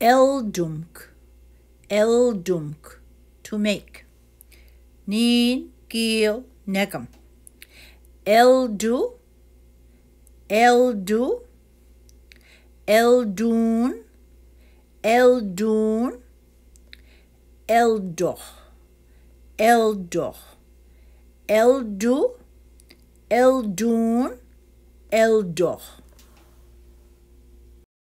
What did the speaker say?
eldumk, eldumk, to make. Nin, gil, negum. Eldu, eldu, eldun, eldun, eldoh, eldoh, eldu, eldun, eldoh.